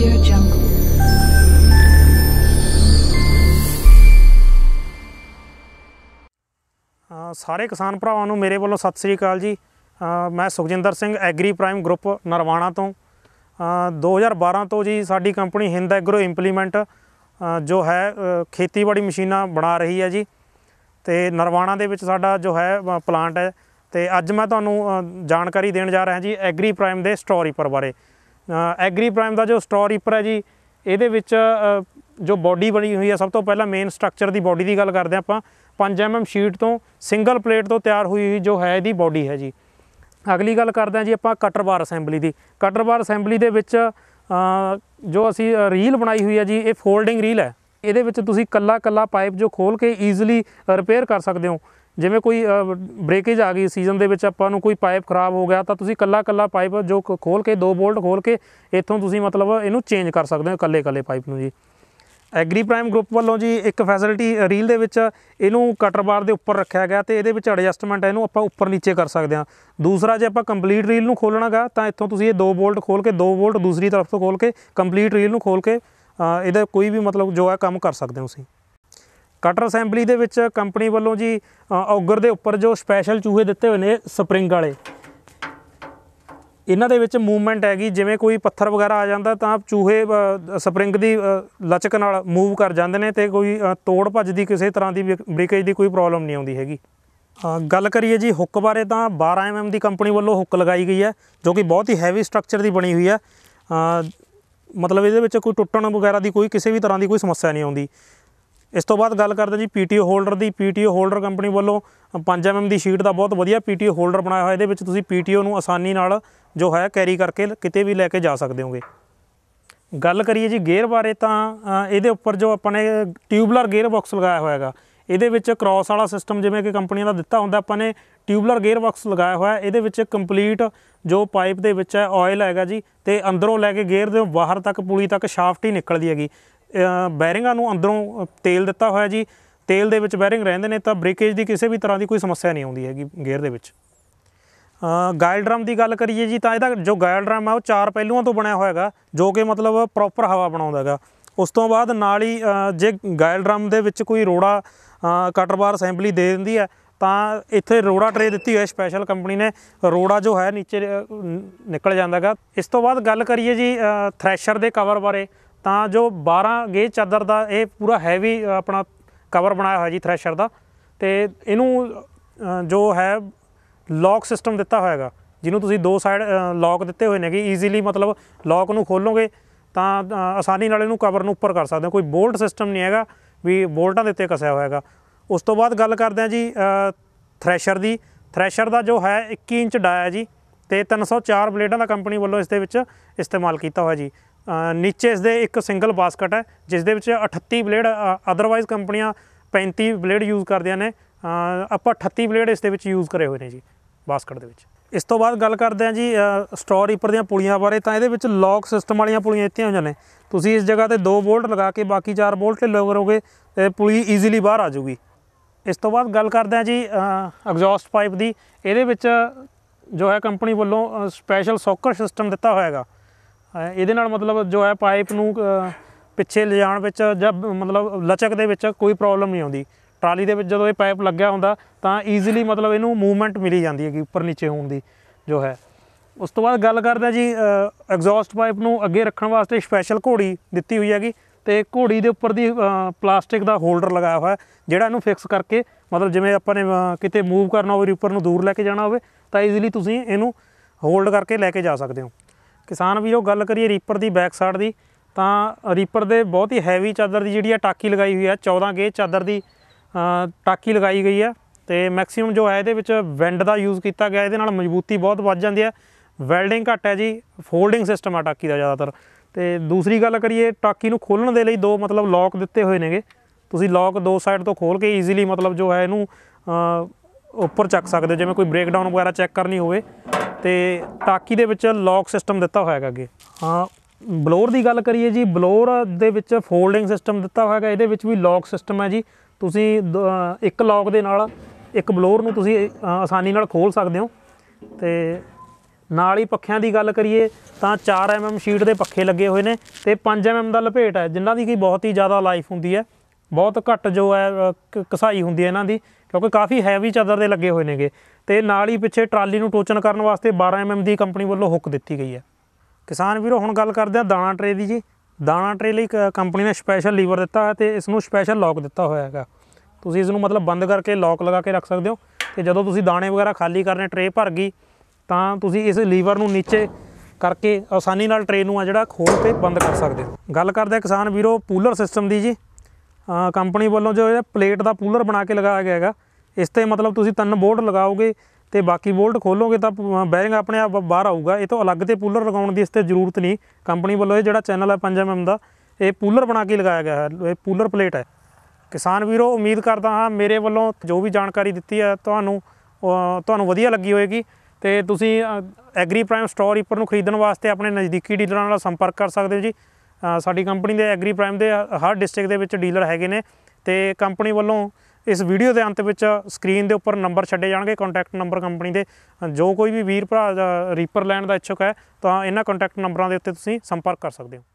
Audio Jungle. ਸਾਰੇ ਕਿਸਾਨ ਭਰਾਵਾਂ ਨੂੰ ਮੇਰੇ ਵੱਲੋਂ ਸਤਿ ਸ੍ਰੀ ਅਕਾਲ ਜੀ ਮੈਂ Sukhjinder Singh agri prime group Narwana ਤੋਂ 2012 ਤੋਂ ਜੀ ਸਾਡੀ ਕੰਪਨੀ ਹਿੰਦ ਐਗਰੋ ਇੰਪਲੀਮੈਂਟ ਜੋ ਹੈ ਖੇਤੀਬਾੜੀ ਮਸ਼ੀਨਾਂ ਬਣਾ ਰਹੀ ਹੈ ਜੀ ਤੇ ਨਰਵਾਣਾ ਦੇ ਵਿੱਚ ਸਾਡਾ ਜੋ ਹੈ ਪਲਾਂਟ ਹੈ ਤੇ ਅੱਜ ਮੈਂ ਤੁਹਾਨੂੰ ਜਾਣਕਾਰੀ ਦੇਣ ਜਾ ਰਿਹਾ ਜੀ ਐਗਰੀ ਪ੍ਰਾਈਮ ਦੇ ਸਟੋਰੀ ਪਰ ਬਾਰੇ ਐਗਰੀ ਪ੍ਰਾਈਮ ਦਾ ਜੋ ਸਟੋਰ ਰੀਪਰ ਹੈ ਜੀ ਇਹਦੇ ਵਿੱਚ ਜੋ ਬਾਡੀ ਬਣੀ ਹੋਈ ਹੈ ਸਭ ਤੋਂ ਪਹਿਲਾਂ ਮੇਨ ਸਟਰਕਚਰ ਦੀ ਬਾਡੀ ਦੀ ਗੱਲ ਕਰਦੇ ਆਪਾਂ 5 ਐਮਐਮ ਸ਼ੀਟ ਤੋਂ ਸਿੰਗਲ ਪਲੇਟ ਤੋਂ ਤਿਆਰ ਹੋਈ ਹੋਈ ਜੋ ਹੈ ਇਹਦੀ ਬਾਡੀ ਹੈ ਜੀ ਅਗਲੀ ਗੱਲ ਕਰਦੇ ਆ ਜੀ ਆਪਾਂ ਕਟਰ ਬਾਰ ਅਸੈਂਬਲੀ ਦੀ ਕਟਰ ਬਾਰ ਅਸੈਂਬਲੀ ਦੇ ਵਿੱਚ ਜੋ ਅਸੀਂ ਰੀਲ ਬਣਾਈ ਹੋਈ ਹੈ ਜੀ ਇਹ ਫੋਲਡਿੰਗ ਰੀਲ ਹੈ ਇਹਦੇ ਵਿੱਚ ਤੁਸੀਂ ਕੱਲਾ ਕੱਲਾ ਪਾਈਪ ਜੋ ਖੋਲ ਕੇ ਈਜ਼ੀਲੀ ਰਿਪੇਅਰ ਕਰ ਸਕਦੇ ਹੋ ਜਿਵੇਂ ਕੋਈ ਬ੍ਰੇਕੇਜ ਆ ਗਈ ਸੀਜ਼ਨ ਦੇ ਵਿੱਚ ਆਪਾਂ ਨੂੰ ਕੋਈ ਪਾਈਪ ਖਰਾਬ ਹੋ ਗਿਆ ਤਾਂ ਤੁਸੀਂ ਕੱਲਾ ਕੱਲਾ ਪਾਈਪ ਜੋ ਖੋਲ ਕੇ ਦੋ ਬੋਲਟ ਖੋਲ ਕੇ ਇੱਥੋਂ ਤੁਸੀਂ ਮਤਲਬ ਇਹਨੂੰ ਚੇਂਜ ਕਰ ਸਕਦੇ ਹੋ ਕੱਲੇ ਕੱਲੇ ਪਾਈਪ ਨੂੰ ਜੀ ਐਗਰੀ ਪ੍ਰਾਈਮ ਗਰੁੱਪ ਵੱਲੋਂ ਜੀ ਇੱਕ ਫੈਸਿਲਿਟੀ ਰੀਲ ਦੇ ਵਿੱਚ ਇਹਨੂੰ ਕਟਰ ਬਾਰ ਦੇ ਉੱਪਰ ਰੱਖਿਆ ਗਿਆ ਤੇ ਇਹਦੇ ਵਿੱਚ ਐਡਜਸਟਮੈਂਟ ਹੈ ਇਹਨੂੰ ਆਪਾਂ ਉੱਪਰ ਨੀਚੇ ਕਰ ਸਕਦੇ ਹਾਂ ਦੂਸਰਾ ਜੇ ਆਪਾਂ ਕੰਪਲੀਟ ਰੀਲ ਨੂੰ ਖੋਲਣਾਗਾ ਤਾਂ ਇੱਥੋਂ ਤੁਸੀਂ ਇਹ ਦੋ ਬੋਲਟ ਖੋਲ ਕੇ ਦੋ ਬੋਲਟ ਦੂਸਰੀ ਤਰਫ ਤੋਂ ਖੋਲ ਕੇ ਕੰਪਲੀਟ ਰੀਲ ਨੂੰ ਖੋਲ ਕੇ ਇਹਦਾ ਕੋਈ ਵੀ ਮਤਲਬ ਜੋ ਹੈ ਕੰਮ ਕਰ ਸਕਦੇ ਹੋ ਤੁਸੀਂ ਕਟਰ ਅਸੈਂਬਲੀ ਦੇ ਵਿੱਚ ਕੰਪਨੀ ਵੱਲੋਂ ਜੀ ਔਗਰ ਦੇ ਉੱਪਰ ਜੋ ਸਪੈਸ਼ਲ ਚੂਹੇ ਦਿੱਤੇ ਹੋਏ ਨੇ ਸਪ੍ਰਿੰਗ ਵਾਲੇ ਇਹਨਾਂ ਦੇ ਵਿੱਚ ਮੂਵਮੈਂਟ ਹੈਗੀ ਜਿਵੇਂ ਕੋਈ ਪੱਥਰ ਵਗੈਰਾ ਆ ਜਾਂਦਾ ਤਾਂ ਚੂਹੇ ਸਪ੍ਰਿੰਗ ਦੀ ਲਚਕ ਨਾਲ ਮੂਵ ਕਰ ਜਾਂਦੇ ਨੇ ਤੇ ਕੋਈ ਤੋੜ ਭੱਜ ਦੀ ਕਿਸੇ ਤਰ੍ਹਾਂ ਦੀ ਬ੍ਰੇਕੇਜ ਦੀ ਕੋਈ ਪ੍ਰੋਬਲਮ ਨਹੀਂ ਆਉਂਦੀ ਹੈਗੀ ਗੱਲ ਕਰੀਏ ਜੀ ਹੁੱਕ ਬਾਰੇ ਤਾਂ 12 ਐਮਐਮ ਦੀ ਕੰਪਨੀ ਵੱਲੋਂ ਹੁੱਕ ਲਗਾਈ ਗਈ ਹੈ ਜੋ ਕਿ ਬਹੁਤ ਹੀ ਹੈਵੀ ਸਟਰਕਚਰ ਦੀ ਬਣੀ ਹੋਈ ਹੈ ਮਤਲਬ ਇਹਦੇ ਵਿੱਚ ਕੋਈ ਟੁੱਟਣ ਵਗੈਰਾ ਦੀ ਕੋਈ ਕਿਸੇ ਵੀ ਤਰ੍ਹਾਂ ਦੀ ਕੋਈ ਸਮੱਸਿਆ ਨਹੀਂ ਆਉਂਦੀ ਇਸ ਤੋਂ ਬਾਅਦ ਗੱਲ ਕਰਦੇ ਜੀ ਪੀਟੀਓ ਹੋਲਡਰ ਦੀ ਪੀਟੀਓ ਹੋਲਡਰ ਕੰਪਨੀ ਵੱਲੋਂ 5 ਐਮਐਮ ਦੀ ਸ਼ੀਟ ਦਾ ਬਹੁਤ ਵਧੀਆ ਪੀਟੀਓ ਹੋਲਡਰ ਬਣਾਇਆ ਹੋਇਆ ਇਹਦੇ ਵਿੱਚ ਤੁਸੀਂ ਪੀਟੀਓ ਨੂੰ ਆਸਾਨੀ ਨਾਲ ਜੋ ਹੈ ਕੈਰੀ ਕਰਕੇ ਕਿਤੇ ਵੀ ਲੈ ਕੇ ਜਾ ਸਕਦੇ ਹੋਗੇ ਗੱਲ ਕਰੀਏ ਜੀ ਗੇਅਰ ਬਾਰੇ ਤਾਂ ਇਹਦੇ ਉੱਪਰ ਜੋ ਆਪਾਂ ਨੇ ਟਿਊਬਲਰ ਗੇਅਰ ਬਾਕਸ ਲਗਾਇਆ ਹੋਇਆ ਹੈਗਾ ਇਹਦੇ ਵਿੱਚ ਕ੍ਰਾਸ ਵਾਲਾ ਸਿਸਟਮ ਜਿਵੇਂ ਕਿ ਕੰਪਨੀਆਂ ਦਾ ਦਿੱਤਾ ਹੁੰਦਾ ਆਪਾਂ ਨੇ ਟਿਊਬਲਰ ਗੇਅਰ ਬਾਕਸ ਲਗਾਇਆ ਹੋਇਆ ਇਹਦੇ ਵਿੱਚ ਕੰਪਲੀਟ ਜੋ ਪਾਈਪ ਦੇ ਵਿੱਚ ਹੈ ਆਇਲ ਹੈਗਾ ਜੀ ਤੇ ਅੰਦਰੋਂ ਲੈ ਕੇ ਗੇਅਰ ਦੇ ਬਾਹਰ ਤੱਕ ਪੂਲੀ ਤੱਕ ਸ਼ਾਫਟ ਹੀ ਨਿਕਲਦੀ ਹੈਗੀ ਬੈਰਿੰਗਾਂ ਨੂੰ ਅੰਦਰੋਂ ਤੇਲ ਦਿੱਤਾ ਹੋਇਆ ਜੀ ਤੇਲ ਦੇ ਵਿੱਚ ਬੈਰਿੰਗ ਰਹਿੰਦੇ ਨੇ ਤਾਂ ਬ੍ਰੇਕੇਜ ਦੀ ਕਿਸੇ ਵੀ ਤਰ੍ਹਾਂ ਦੀ ਕੋਈ ਸਮੱਸਿਆ ਨਹੀਂ ਆਉਂਦੀ ਹੈਗੀ ਗੇਅਰ ਦੇ ਵਿੱਚ ਗਾਇਲ ਡਰਮ ਦੀ ਗੱਲ ਕਰੀਏ ਜੀ ਤਾਂ ਇਹਦਾ ਜੋ ਗਾਇਲ ਡਰਮ ਆ ਉਹ ਚਾਰ ਪਹਿਲੂਆਂ ਤੋਂ ਬਣਿਆ ਹੋਇਆ ਹੈਗਾ ਜੋ ਕਿ ਮਤਲਬ ਪ੍ਰੋਪਰ ਹਵਾ ਬਣਾਉਂਦਾ ਹੈਗਾ ਉਸ ਤੋਂ ਬਾਅਦ ਨਾਲ ਹੀ ਜੇ ਗਾਇਲ ਡਰਮ ਦੇ ਵਿੱਚ ਕੋਈ ਰੋੜਾ ਕਟਰ ਬਾਰ ਅਸੈਂਬਲੀ ਦੇ ਦਿੰਦੀ ਹੈ ਤਾਂ ਇੱਥੇ ਰੋੜਾ ਟਰੇ ਦਿੱਤੀ ਹੋਈ ਹੈ ਸਪੈਸ਼ਲ ਕੰਪਨੀ ਨੇ ਰੋੜਾ ਜੋ ਹੈ ਨੀਚੇ ਨਿਕਲ ਜਾਂਦਾਗਾ ਇਸ ਤੋਂ ਬਾਅਦ ਗੱਲ ਕਰੀਏ ਜੀ ਥ੍ਰੈਸ਼ਰ ਦੇ ਕਵਰ ਬਾਰੇ ਤਾਂ ਜੋ 12 ਗੇ ਚਾਦਰ ਦਾ ਇਹ ਪੂਰਾ ਹੈਵੀ ਆਪਣਾ ਕਵਰ ਬਣਾਇਆ ਹੋਇਆ ਜੀ ਥ੍ਰੈਸ਼ਰ ਦਾ ਤੇ ਇਹਨੂੰ ਜੋ ਹੈ ਲੌਕ ਸਿਸਟਮ ਦਿੱਤਾ ਹੋਇਆਗਾ ਜਿਹਨੂੰ ਤੁਸੀਂ ਦੋ ਸਾਈਡ ਲੌਕ ਦਿੱਤੇ ਹੋਏ ਨੇਗੇ ਈਜ਼ੀਲੀ ਮਤਲਬ ਲੌਕ ਨੂੰ ਖੋਲੋਗੇ ਤਾਂ ਆਸਾਨੀ ਨਾਲ ਇਹਨੂੰ ਕਵਰ ਨੂੰ ਉੱਪਰ ਕਰ ਸਕਦੇ ਹੋ ਕੋਈ ਬੋਲਟ ਸਿਸਟਮ ਨਹੀਂ ਹੈਗਾ ਵੀ ਬੋਲਟਾਂ ਦੇ ਉੱਤੇ ਕਸਿਆ ਹੋਇਆਗਾ ਉਸ ਤੋਂ ਬਾਅਦ ਗੱਲ ਕਰਦੇ ਆ ਜੀ ਥ੍ਰੈਸ਼ਰ ਦੀ ਥ੍ਰੈਸ਼ਰ ਦਾ ਜੋ ਹੈ 21 ਇੰਚ ਡਾਇਆ ਜੀ ਤੇ 304 ਬਲੇਡਾਂ ਦਾ ਕੰਪਨੀ ਵੱਲੋਂ ਇਸ ਦੇ ਵਿੱਚ ਇਸਤੇਮਾਲ ਕੀਤਾ ਹੋਇਆ ਜੀ ਨੀਚੇ ਇਸ ਦੇ ਇੱਕ ਸਿੰਗਲ ਬਾਸਕਟ ਹੈ ਜਿਸ ਦੇ ਵਿੱਚ 38 ਬਲੇਡ ਅਦਰਵਾਈਜ਼ ਕੰਪਨੀਆਂ 35 ਬਲੇਡ ਯੂਜ਼ ਕਰਦਿਆਂ ਨੇ ਆਪਾਂ 38 ਬਲੇਡ ਇਸ ਦੇ ਵਿੱਚ ਯੂਜ਼ ਕਰੇ ਹੋਏ ਨੇ ਜੀ ਬਾਸਕਟ ਦੇ ਵਿੱਚ ਇਸ ਤੋਂ ਬਾਅਦ ਗੱਲ ਕਰਦੇ ਹਾਂ ਜੀ ਸਟੋਰ ਰੀਪਰ ਦੀਆਂ ਪੁਲੀਆਂ ਬਾਰੇ ਤਾਂ ਇਹਦੇ ਵਿੱਚ ਲੌਕ ਸਿਸਟਮ ਵਾਲੀਆਂ ਪੁਲੀਆਂ ਦਿੱਤੀਆਂ ਹੋਈਆਂ ਨੇ ਤੁਸੀਂ ਇਸ ਜਗ੍ਹਾ ਤੇ 2 ਵੋਲਟ ਲਗਾ ਕੇ ਬਾਕੀ 4 ਵੋਲਟ ਢਿੱਲੇ ਕਰੋਗੇ ਤੇ ਪੁਲੀ ਈਜ਼ੀਲੀ ਬਾਹਰ ਆ ਜਾਊਗੀ ਇਸ ਤੋਂ ਬਾਅਦ ਗੱਲ ਕਰਦੇ ਹਾਂ ਜੀ ਐਗਜ਼ੌਸਟ ਪਾਈਪ ਦੀ ਇਹਦੇ ਵਿੱਚ ਜੋ ਹੈ ਕੰਪਨੀ ਵੱਲੋਂ ਸਪੈਸ਼ਲ ਸੌਕਰ ਸਿਸਟਮ ਦਿੱਤਾ ਹੋਇਆ ਹੈਗਾ ਇਹਦੇ ਨਾਲ ਮਤਲਬ ਜੋ ਹੈ ਪਾਈਪ ਨੂੰ ਪਿੱਛੇ ਲਿਜਾਣ ਵਿੱਚ ਜਾਂ ਮਤਲਬ ਲਚਕ ਦੇ ਵਿੱਚ ਕੋਈ ਪ੍ਰੋਬਲਮ ਨਹੀਂ ਆਉਂਦੀ ਟਰਾਲੀ ਦੇ ਵਿੱਚ ਜਦੋਂ ਇਹ ਪਾਈਪ ਲੱਗਿਆ ਹੁੰਦਾ ਤਾਂ ਈਜ਼ੀਲੀ ਮਤਲਬ ਇਹਨੂੰ ਮੂਵਮੈਂਟ ਮਿਲੀ ਜਾਂਦੀ ਹੈਗੀ ਉੱਪਰ ਨੀਚੇ ਹੋਣ ਦੀ ਜੋ ਹੈ ਉਸ ਤੋਂ ਬਾਅਦ ਗੱਲ ਕਰਦੇ ਜੀ ਐਗਜ਼ੌਸਟ ਪਾਈਪ ਨੂੰ ਅੱਗੇ ਰੱਖਣ ਵਾਸਤੇ ਸਪੈਸ਼ਲ ਘੋੜੀ ਦਿੱਤੀ ਹੋਈ ਹੈਗੀ ਤੇ ਘੋੜੀ ਦੇ ਉੱਪਰ ਦੀ ਪਲਾਸਟਿਕ ਦਾ ਹੋਲਡਰ ਲਗਾਇਆ ਹੋਇਆ ਜਿਹੜਾ ਇਹਨੂੰ ਫਿਕਸ ਕਰਕੇ ਮਤਲਬ ਜਿਵੇਂ ਆਪਾਂ ਨੇ ਕਿਤੇ ਮੂਵ ਕਰਨਾ ਹੋਵੇ ਉੱਪਰ ਨੂੰ ਦੂਰ ਲੈ ਕੇ ਜਾਣਾ ਹੋਵੇ ਤਾਂ ਈਜ਼ੀਲੀ ਤੁਸੀਂ ਇਹਨੂੰ ਹੋਲਡ ਕਰਕੇ ਲੈ ਕੇ ਜਾ ਸਕਦੇ ਹੋ ਕਿਸਾਨ ਵੀਰੋ ਗੱਲ ਕਰੀਏ ਰੀਪਰ ਦੀ ਬੈਕ ਸਾਈਡ ਦੀ ਤਾਂ ਰੀਪਰ ਦੇ ਬਹੁਤ ਹੀ ਹੈਵੀ ਚਾਦਰ ਦੀ ਜਿਹੜੀ ਆ ਟਾਕੀ ਲਗਾਈ ਹੋਈ ਆ 14 ਗੇਜ ਚਾਦਰ ਦੀ ਟਾਕੀ ਲਗਾਈ ਗਈ ਆ ਤੇ ਮੈਕਸਿਮਮ ਜੋ ਹੈ ਇਹਦੇ ਵਿੱਚ ਵੈਂਡ ਦਾ ਯੂਜ਼ ਕੀਤਾ ਗਿਆ ਇਹਦੇ ਨਾਲ ਮਜ਼ਬੂਤੀ ਬਹੁਤ ਵੱਧ ਜਾਂਦੀ ਆ ਵੈਲਡਿੰਗ ਘੱਟ ਹੈ ਜੀ ਫੋਲਡਿੰਗ ਸਿਸਟਮ ਆ ਟਾਕੀ ਦਾ ਜ਼ਿਆਦਾਤਰ ਤੇ ਦੂਸਰੀ ਗੱਲ ਕਰੀਏ ਟਾਕੀ ਨੂੰ ਖੋਲਣ ਦੇ ਲਈ ਦੋ ਮਤਲਬ ਲੌਕ ਦਿੱਤੇ ਹੋਏ ਨੇਗੇ ਤੁਸੀਂ ਲੌਕ ਦੋ ਸਾਈਡ ਤੋਂ ਖੋਲ ਕੇ ਈਜ਼ੀਲੀ ਮਤਲਬ ਜੋ ਹੈ ਇਹਨੂੰ ਉੱਪਰ ਚੱਕ ਸਕਦੇ ਹੋ ਜਿਵੇਂ ਕੋਈ ਬ੍ਰੇਕਡਾਊਨ ਵਗੈਰਾ ਚੈੱਕ ਕਰਨੀ ਹੋਵੇ ਤੇ ਤਾਕੀ ਦੇ ਵਿੱਚ ਲੌਕ ਸਿਸਟਮ ਦਿੱਤਾ ਹੋਇਆ ਹੈਗਾ ਅੱਗੇ ਹਾਂ ਬਲੋਰ ਦੀ ਗੱਲ ਕਰੀਏ ਜੀ ਬਲੋਰ ਦੇ ਵਿੱਚ ਫੋਲਡਿੰਗ ਸਿਸਟਮ ਦਿੱਤਾ ਹੋਇਆ ਹੈਗਾ ਇਹਦੇ ਵਿੱਚ ਵੀ ਲੌਕ ਸਿਸਟਮ ਹੈ ਜੀ ਤੁਸੀਂ ਇੱਕ ਲੌਕ ਦੇ ਨਾਲ ਇੱਕ ਬਲੋਰ ਨੂੰ ਤੁਸੀਂ ਆਸਾਨੀ ਨਾਲ ਖੋਲ ਸਕਦੇ ਹੋ ਤੇ ਨਾਲ ਹੀ ਪੱਖਿਆਂ ਦੀ ਗੱਲ ਕਰੀਏ ਤਾਂ 4 mm ਸ਼ੀਟ ਦੇ ਪੱਖੇ ਲੱਗੇ ਹੋਏ ਨੇ ਤੇ 5 mm ਦਾ ਲਪੇਟ ਹੈ ਜਿਨ੍ਹਾਂ ਦੀ ਕੀ ਬਹੁਤ ਹੀ ਜ਼ਿਆਦਾ ਲਾਈਫ ਹੁੰਦੀ ਹੈ ਬਹੁਤ ਘੱਟ ਜੋ ਹੈ ਕਸਾਈ ਹੁੰਦੀ ਹੈ ਇਹਨਾਂ ਦੀ ਕਿਉਂਕਿ ਕਾਫੀ ਹੈਵੀ ਚਾਦਰ ਦੇ ਲੱਗੇ ਹੋਏ ਨੇਗੇ ਤੇ ਨਾਲ ਹੀ ਪਿੱਛੇ ਟਰਾਲੀ ਨੂੰ ਟੋਚਨ ਕਰਨ ਵਾਸਤੇ 12 mm ਦੀ ਕੰਪਨੀ ਵੱਲੋਂ ਹੁੱਕ ਦਿੱਤੀ ਗਈ ਹੈ ਕਿਸਾਨ ਵੀਰੋ ਹੁਣ ਗੱਲ ਕਰਦੇ ਆ ਦਾਣਾ ਟਰੇ ਦੀ ਜੀ ਦਾਣਾ ਟਰੇ ਲਈ ਕੰਪਨੀ ਨੇ ਸਪੈਸ਼ਲ ਲੀਵਰ ਦਿੱਤਾ ਹੈ ਤੇ ਇਸ ਨੂੰ ਸਪੈਸ਼ਲ ਲੌਕ ਦਿੱਤਾ ਹੋਇਆ ਹੈਗਾ ਤੁਸੀਂ ਇਸ ਨੂੰ ਮਤਲਬ ਬੰਦ ਕਰਕੇ ਲੌਕ ਲਗਾ ਕੇ ਰੱਖ ਸਕਦੇ ਹੋ ਤੇ ਜਦੋਂ ਤੁਸੀਂ ਦਾਣੇ ਵਗੈਰਾ ਖਾਲੀ ਕਰਨੇ ਟਰੇ ਭਰ ਗਈ ਤਾਂ ਤੁਸੀਂ ਇਸ ਲੀਵਰ ਨੂੰ ਨੀਚੇ ਕਰਕੇ ਆਸਾਨੀ ਨਾਲ ਟਰੇ ਨੂੰ ਆ ਜਿਹੜਾ ਖੋਲ ਕੇ ਬੰਦ ਕਰ ਸਕਦੇ ਹੋ ਗੱਲ ਕਰਦੇ ਆ ਕਿਸਾਨ ਵੀਰੋ ਪੂਲਰ ਸਿਸਟਮ ਦੀ ਜੀ ਕੰਪਨੀ ਵੱਲੋਂ ਜੋ ਇਹ ਪਲੇਟ ਦਾ ਪੂਲਰ ਬਣਾ ਕੇ ਲਗਾਇਆ ਗਿਆ ਹੈਗਾ ਇਸ ਤੇ ਮਤਲਬ ਤੁਸੀਂ ਤਿੰਨ ਬੋਲਟ ਲਗਾਓਗੇ ਤੇ ਬਾਕੀ ਬੋਲਟ ਖੋਲੋਗੇ ਤਾਂ ਬੈਰਿੰਗ ਆਪਣੇ ਆਪ ਬਾਹਰ ਆਊਗਾ ਇਹ ਤੋਂ ਅਲੱਗ ਤੇ ਪੂਲਰ ਲਗਾਉਣ ਦੀ ਇਸ ਤੇ ਜ਼ਰੂਰਤ ਨਹੀਂ ਕੰਪਨੀ ਵੱਲੋਂ ਇਹ ਜਿਹੜਾ ਚੈਨਲ ਹੈ 5 ਐਮਐਮ ਦਾ ਇਹ ਪੂਲਰ ਬਣਾ ਕੇ ਲਗਾਇਆ ਗਿਆ ਹੈ ਇਹ ਪੂਲਰ ਪਲੇਟ ਹੈ ਕਿਸਾਨ ਵੀਰੋ ਉਮੀਦ ਕਰਦਾ ਹਾਂ ਮੇਰੇ ਵੱਲੋਂ ਜੋ ਵੀ ਜਾਣਕਾਰੀ ਦਿੱਤੀ ਹੈ ਤੁਹਾਨੂੰ ਤੁਹਾਨੂੰ ਵਧੀਆ ਲੱਗੀ ਹੋਵੇਗੀ ਤੇ ਤੁਸੀਂ ਐਗਰੀ ਪ੍ਰਾਈਮ ਸਟੋਰ ਉੱਪਰ ਨੂੰ ਖਰੀਦਣ ਵਾਸਤੇ ਆਪਣੇ ਨਜ਼ਦੀਕੀ ਡੀਲਰਾਂ ਨਾਲ ਸੰਪਰਕ ਕਰ ਸਕਦੇ ਹੋ ਜੀ ਸਾਡੀ ਕੰਪਨੀ ਦੇ ਐਗਰੀ ਪ੍ਰਾਈਮ ਦੇ ਹਰ ਡਿਸਟ੍ਰਿਕਟ ਦੇ ਵਿੱਚ ਡੀਲਰ ਹੈਗੇ ਨੇ ਤੇ ਕੰਪਨੀ ਵੱਲੋਂ ਇਸ ਵੀਡੀਓ ਦੇ ਅੰਤ ਵਿੱਚ ਸਕਰੀਨ ਦੇ ਉੱਪਰ ਨੰਬਰ ਛੱਡੇ ਜਾਣਗੇ ਕੰਟੈਕਟ ਨੰਬਰ ਕੰਪਨੀ ਦੇ ਜੋ ਕੋਈ ਵੀ ਵੀਰ ਭਰਾ ਰੀਪਰ ਲੈਣ ਦਾ ਇੱਛੁਕ ਹੈ ਤਾਂ ਇਹਨਾਂ ਕੰਟੈਕਟ ਨੰਬਰਾਂ ਦੇ ਉੱਤੇ ਤੁਸੀਂ ਸੰਪਰਕ ਕਰ ਸਕਦੇ ਹੋ